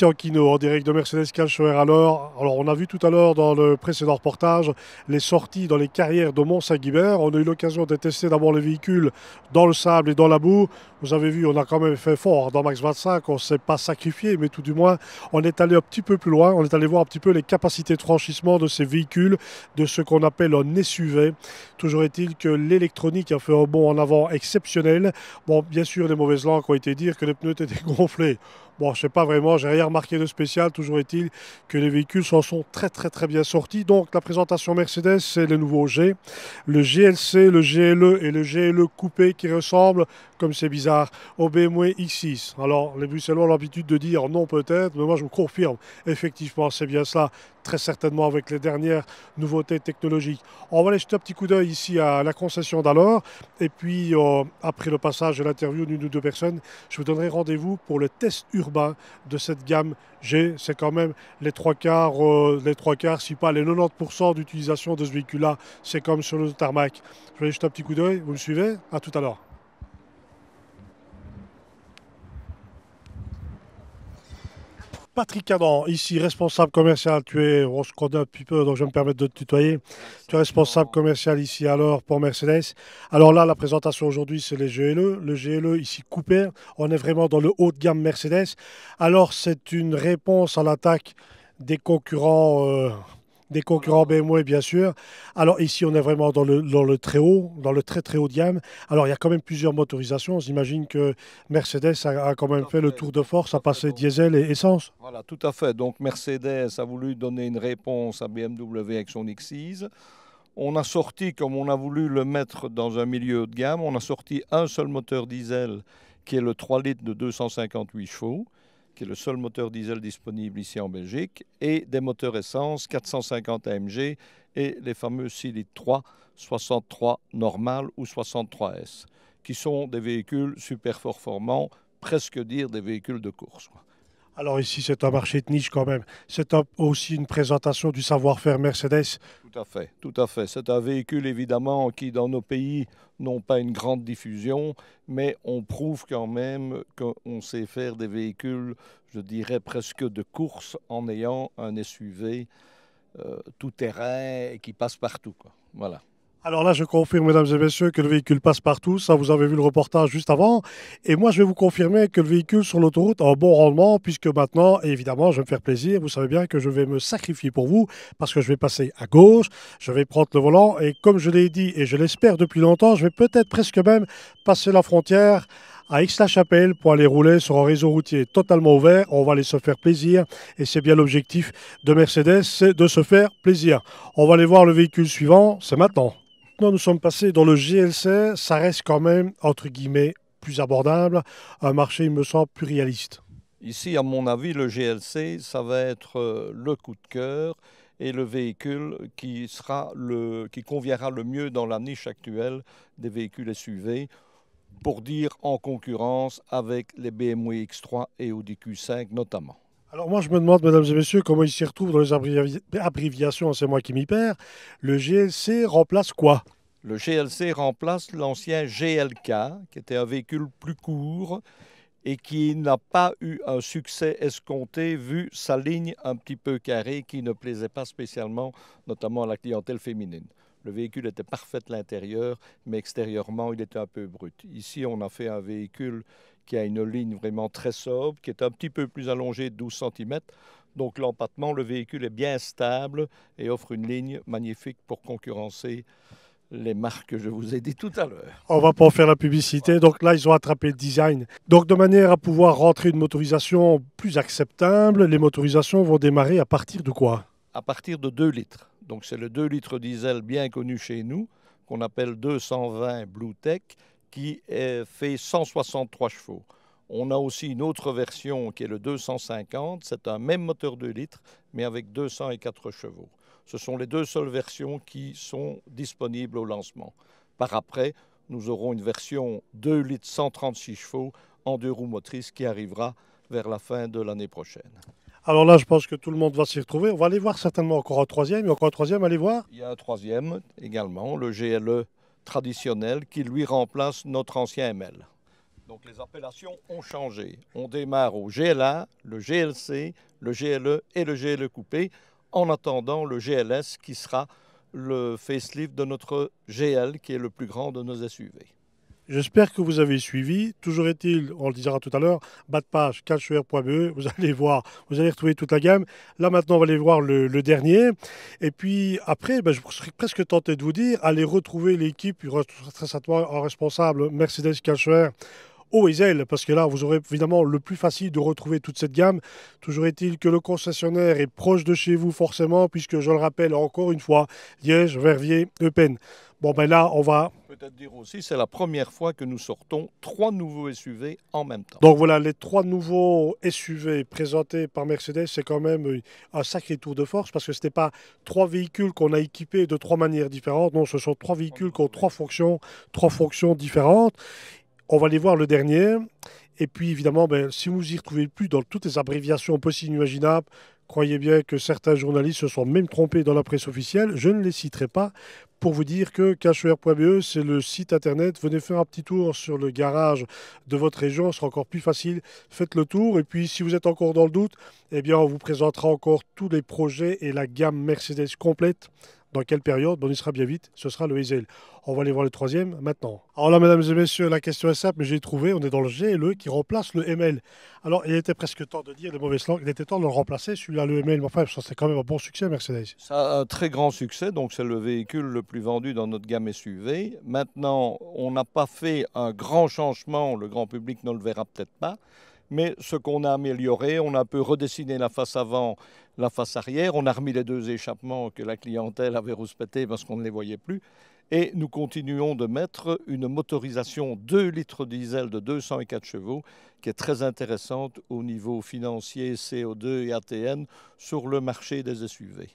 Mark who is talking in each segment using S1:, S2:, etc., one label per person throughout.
S1: Christian en direct de Mercedes-Benz Alors, alors, on a vu tout à l'heure dans le précédent reportage les sorties dans les carrières de Mont-Saint-Guibert. On a eu l'occasion de tester d'abord les véhicules dans le sable et dans la boue. Vous avez vu, on a quand même fait fort dans Max 25. On ne s'est pas sacrifié, mais tout du moins, on est allé un petit peu plus loin. On est allé voir un petit peu les capacités de franchissement de ces véhicules, de ce qu'on appelle un SUV. Toujours est-il que l'électronique a fait un bond en avant exceptionnel. Bon, bien sûr, les mauvaises langues ont été dire que les pneus étaient gonflés. Bon, je ne sais pas vraiment, j'ai rien remarqué de spécial, toujours est-il que les véhicules s'en sont très très très bien sortis. Donc la présentation Mercedes, c'est le nouveau G, le GLC, le GLE et le GLE coupé qui ressemblent, comme c'est bizarre, au BMW X6. Alors les Bruxellois ont l'habitude de dire non peut-être, mais moi je vous confirme, effectivement c'est bien cela, très certainement avec les dernières nouveautés technologiques. On va aller jeter un petit coup d'œil ici à la concession d'alors, et puis euh, après le passage de l'interview d'une ou deux personnes, je vous donnerai rendez-vous pour le test urbain de cette gamme G. C'est quand même les trois quarts, euh, les trois quarts, si pas les 90% d'utilisation de ce véhicule-là, c'est comme sur le tarmac. Je vais juste un petit coup d'œil, vous me suivez À tout à l'heure. Patrick Cadran, ici responsable commercial, tu es, on peu, donc je me permettre de te tutoyer. Tu es responsable commercial ici alors pour Mercedes. Alors là, la présentation aujourd'hui, c'est les GLE. Le GLE ici coupé, on est vraiment dans le haut de gamme Mercedes. Alors c'est une réponse à l'attaque des concurrents. Euh, des concurrents BMW, ben, bien sûr. Alors ici, on est vraiment dans le, très haut, dans le très très haut de gamme. Alors il y a quand même plusieurs motorisations. J'imagine que Mercedes a, quand même fait, le tour de force, à passer diesel et essence.
S2: Voilà, tout à fait. Donc Mercedes a voulu donner une réponse à BMW avec son X6. On a sorti, comme on a voulu le mettre dans un milieu haut de gamme, on a sorti un seul moteur diesel qui est le 3 litres de 258 chevaux qui est le seul moteur diesel disponible ici en Belgique, et des moteurs essence 450 AMG et les fameux Silit 3, 63 normal ou 63S, qui sont des véhicules super performants, presque dire des véhicules de course.
S1: Alors ici, c'est un marché de niche quand même. C'est aussi une présentation du savoir-faire Mercedes.
S2: Tout à fait, tout à fait. C'est un véhicule évidemment qui, dans nos pays, n'ont pas une grande diffusion, mais on prouve quand même qu'on sait faire des véhicules, je dirais presque de course, en ayant un SUV euh, tout terrain et qui passe partout. Voilà.
S1: Alors là, je confirme, mesdames et messieurs, que le véhicule passe partout. Ça, vous avez vu le reportage juste avant. Et moi, je vais vous confirmer que le véhicule sur l'autoroute a un bon rendement, puisque maintenant, évidemment, je vais me faire plaisir. Vous savez bien que je vais me sacrifier pour vous, parce que je vais passer à gauche, je vais prendre le volant. Et comme je l'ai dit, et je l'espère depuis longtemps, je vais peut-être presque même passer la frontière à Aix-la-Chapelle pour aller rouler sur un réseau routier totalement ouvert. On va aller se faire plaisir et c'est bien l'objectif de Mercedes, c'est de se faire plaisir. On va aller voir le véhicule suivant, c'est maintenant nous sommes passés dans le GLC, ça reste quand même, entre guillemets, plus abordable, un marché, il me semble, plus réaliste.
S2: Ici, à mon avis, le GLC, ça va être euh, le coup de cœur et le véhicule qui, sera le, qui conviendra le mieux dans la niche actuelle des véhicules SUV pour dire en concurrence avec les BMW X3 et Audi Q5 notamment.
S1: Alors moi, je me demande, mesdames et messieurs, comment il s'y retrouve dans les abréviations, c'est moi qui m'y perds. Le GLC remplace quoi
S2: Le GLC remplace l'ancien GLK, qui était un véhicule plus court et qui n'a pas eu un succès escompté vu sa ligne un petit peu carrée qui ne plaisait pas spécialement, notamment à la clientèle féminine. Le véhicule était parfait à l'intérieur, mais extérieurement, il était un peu brut. Ici, on a fait un véhicule qui a une ligne vraiment très sobre, qui est un petit peu plus allongée de 12 cm. Donc l'empattement, le véhicule est bien stable et offre une ligne magnifique pour concurrencer les marques que je vous ai dit tout à l'heure.
S1: On va pas en faire la publicité, donc là ils ont attrapé le design. Donc de manière à pouvoir rentrer une motorisation plus acceptable, les motorisations vont démarrer à partir de quoi
S2: À partir de 2 litres. Donc c'est le 2 litres diesel bien connu chez nous, qu'on appelle 220 Blue Tech, qui fait 163 chevaux. On a aussi une autre version qui est le 250. C'est un même moteur 2 litres, mais avec 204 chevaux. Ce sont les deux seules versions qui sont disponibles au lancement. Par après, nous aurons une version 2 litres 136 chevaux en deux roues motrices qui arrivera vers la fin de l'année prochaine.
S1: Alors là, je pense que tout le monde va s'y retrouver. On va aller voir certainement encore un troisième, a encore un troisième, allez voir.
S2: Il y a un troisième également, le GLE traditionnel qui lui remplace notre ancien ML. Donc les appellations ont changé. On démarre au GLA, le GLC, le GLE et le GLE coupé, en attendant le GLS qui sera le facelift de notre GL qui est le plus grand de nos SUV.
S1: J'espère que vous avez suivi. Toujours est-il, on le dira tout à l'heure, bas de page, calcheur.be, vous allez voir, vous allez retrouver toute la gamme. Là maintenant, on va aller voir le, dernier. Et puis après, ben, je serais presque tenté de vous dire, allez retrouver l'équipe, très responsable Mercedes Calcheur au Ezel, parce que là, vous aurez évidemment le plus facile de retrouver toute cette gamme. Toujours est-il que le concessionnaire est proche de chez vous, forcément, puisque je le rappelle encore une fois, Liège, Verviers, Eupen. Bon, ben là, on va.
S2: Peut-être dire aussi, c'est la première fois que nous sortons trois nouveaux SUV en même temps.
S1: Donc voilà, les trois nouveaux SUV présentés par Mercedes, c'est quand même euh, un sacré tour de force parce que ce n'était pas trois véhicules qu'on a équipés de trois manières différentes. Non, ce sont trois véhicules qui ont trois fonctions, trois fonctions différentes. On va aller voir le dernier. Et puis évidemment, ben, si vous y retrouvez plus dans toutes les abréviations possibles inimaginables, croyez bien que certains journalistes se sont même trompés dans la presse officielle. Je ne les citerai pas pour vous dire que cacheur.be c'est le site internet. Venez faire un petit tour sur le garage de votre région, ce sera encore plus facile. Faites le tour. Et puis, si vous êtes encore dans le doute, eh bien, on vous présentera encore tous les projets et la gamme Mercedes complète dans quelle période, on y sera bien vite, ce sera le EZL. On va aller voir le troisième maintenant. Alors là, mesdames et messieurs, la question est simple, mais j'ai trouvé, on est dans le GLE qui remplace le ML. Alors, il était presque temps de dire les mauvaises langues, il était temps de le remplacer, celui-là, le ML. Enfin, c'est quand même un bon succès, Mercedes.
S2: Ça un très grand succès, donc c'est le véhicule le plus vendu dans notre gamme SUV. Maintenant, on n'a pas fait un grand changement, le grand public ne le verra peut-être pas. Mais ce qu'on a amélioré, on a un peu redessiné la face avant, la face arrière. On a remis les deux échappements que la clientèle avait rouspétés parce qu'on ne les voyait plus. Et nous continuons de mettre une motorisation 2 litres diesel de 204 chevaux qui est très intéressante au niveau financier, CO2 et ATN sur le marché des SUV.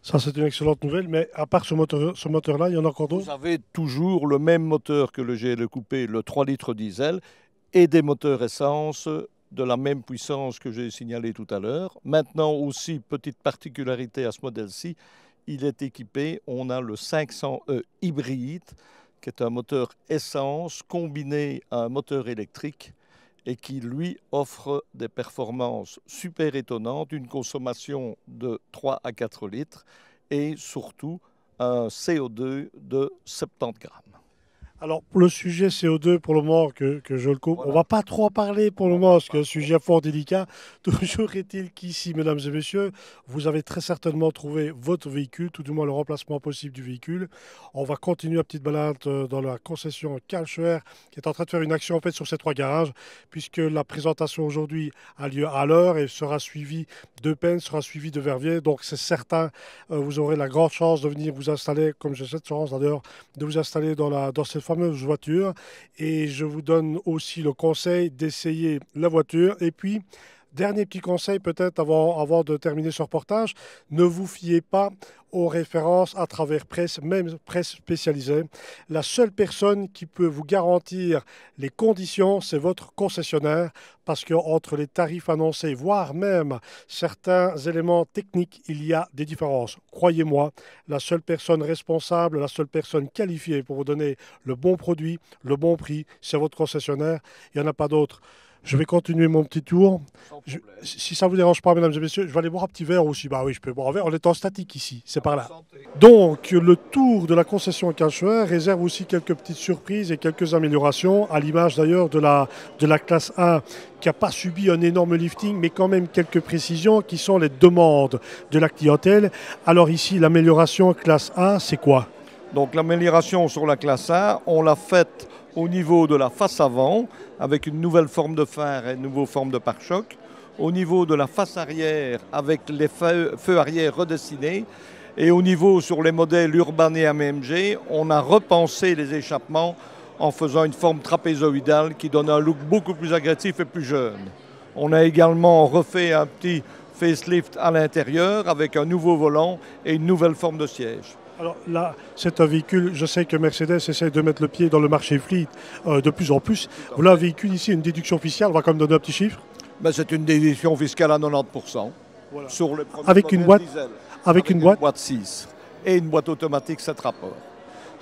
S1: Ça, c'est une excellente nouvelle, mais à part ce moteur-là, ce moteur il y en a encore d'autres Vous
S2: avez toujours le même moteur que le GL Coupé, le 3 litres diesel, et des moteurs essence de la même puissance que j'ai signalé tout à l'heure. Maintenant aussi, petite particularité à ce modèle-ci, il est équipé, on a le 500E hybride, qui est un moteur essence combiné à un moteur électrique et qui, lui, offre des performances super étonnantes, une consommation de 3 à 4 litres et surtout un CO2 de 70 grammes. Alors,
S1: le sujet CO2, pour le moment, que, je le coupe, on ne va pas trop en parler pour le moment, parce que c'est un sujet fort délicat. Toujours est-il qu'ici, mesdames et messieurs, vous avez très certainement trouvé votre véhicule, tout du moins le remplacement possible du véhicule. On va continuer la petite balade euh, dans la concession Calcheur qui est en train de faire une action en fait sur ces trois garages, puisque la présentation aujourd'hui a lieu à l'heure et sera suivie de Peine, sera suivie de Verviers. Donc, c'est certain, euh, vous aurez la grande chance de venir vous installer, comme j'ai cette chance d'ailleurs, de vous installer dans, la, dans cette fameuse voiture. Et je vous donne aussi le conseil d'essayer la voiture. Et puis, Dernier petit conseil peut-être avant, de terminer ce reportage, ne vous fiez pas aux références à travers presse, même presse spécialisée. La seule personne qui peut vous garantir les conditions, c'est votre concessionnaire, parce qu'entre les tarifs annoncés, voire même certains éléments techniques, il y a des différences. Croyez-moi, la seule personne responsable, la seule personne qualifiée pour vous donner le bon produit, le bon prix, c'est votre concessionnaire. Il n'y en a pas d'autre. Je vais continuer mon petit tour. si ça vous dérange pas, mesdames et messieurs, je vais aller boire un petit verre aussi. Bah oui, je peux boire un verre. On est en statique ici, c'est par là. Donc, le tour de la concession Quinchuin réserve aussi quelques petites surprises et quelques améliorations, à l'image d'ailleurs de la, de la classe 1 qui n'a pas subi un énorme lifting, mais quand même quelques précisions qui sont les demandes de la clientèle. Alors ici, l'amélioration classe 1, c'est quoi
S2: Donc l'amélioration sur la classe 1, on l'a faite au niveau de la face avant, avec une nouvelle forme de phare et une nouvelle forme de pare-choc, au niveau de la face arrière, avec les feux, arrière redessinés, et au niveau sur les modèles Urban et AMG, on a repensé les échappements en faisant une forme trapézoïdale qui donne un look beaucoup plus agressif et plus jeune. On a également refait un petit facelift à l'intérieur avec un nouveau volant et une nouvelle forme de siège.
S1: Alors là, c'est un véhicule, je sais que Mercedes essaie de mettre le pied dans le marché fleet euh, de plus en plus. Voilà un véhicule ici, une déduction fiscale, on va quand même donner un petit chiffre.
S2: Ben, c'est une déduction fiscale à 90% sur le avec, une boîte, avec, une boîte 6 et une boîte automatique 7 rapports.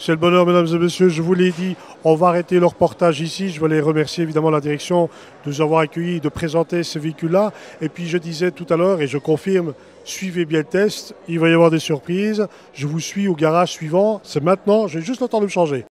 S1: C'est le bonheur, mesdames et messieurs, je vous l'ai dit, on va arrêter le reportage ici. Je voulais remercier évidemment la direction de nous avoir accueillis, de présenter ce véhicule-là. Et puis je disais tout à l'heure, et je confirme, suivez bien le test, il va y avoir des surprises. Je vous suis au garage suivant, c'est maintenant, j'ai juste le temps de me changer.